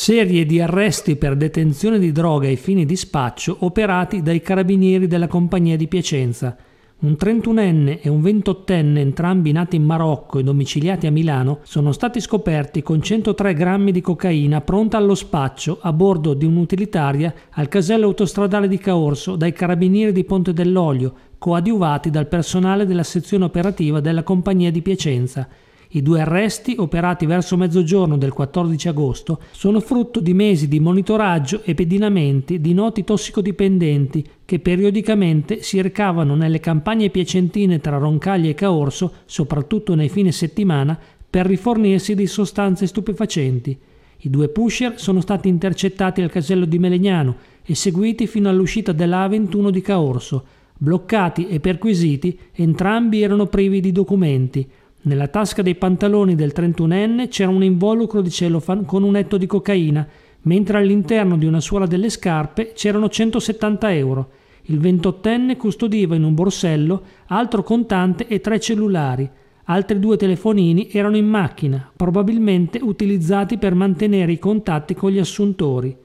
serie di arresti per detenzione di droga ai fini di spaccio operati dai carabinieri della Compagnia di Piacenza. Un 31enne e un 28enne, entrambi nati in Marocco e domiciliati a Milano, sono stati scoperti con 103 grammi di cocaina pronta allo spaccio a bordo di un'utilitaria al casello autostradale di Caorso dai carabinieri di Ponte dell'Olio, coadiuvati dal personale della sezione operativa della Compagnia di Piacenza. I due arresti, operati verso mezzogiorno del 14 agosto, sono frutto di mesi di monitoraggio e pedinamenti di noti tossicodipendenti che periodicamente si recavano nelle campagne piacentine tra Roncaglia e Caorso, soprattutto nei fine settimana, per rifornirsi di sostanze stupefacenti. I due pusher sono stati intercettati al casello di Melegnano e seguiti fino all'uscita dell'A21 di Caorso. Bloccati e perquisiti, entrambi erano privi di documenti. Nella tasca dei pantaloni del 31enne c'era un involucro di cellophane con un etto di cocaina, mentre all'interno di una suola delle scarpe c'erano 170 euro. Il 28enne custodiva in un borsello altro contante e tre cellulari. Altri due telefonini erano in macchina, probabilmente utilizzati per mantenere i contatti con gli assuntori.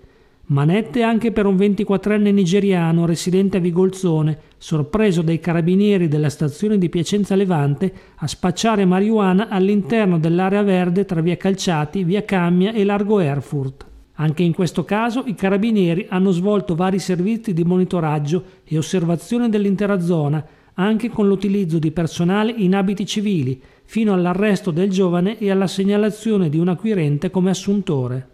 Manette anche per un 24enne nigeriano residente a Vigolzone, sorpreso dai carabinieri della stazione di Piacenza Levante a spacciare marijuana all'interno dell'area verde tra via Calciati, via Cammia e largo Erfurt. Anche in questo caso i carabinieri hanno svolto vari servizi di monitoraggio e osservazione dell'intera zona, anche con l'utilizzo di personale in abiti civili, fino all'arresto del giovane e alla segnalazione di un acquirente come assuntore.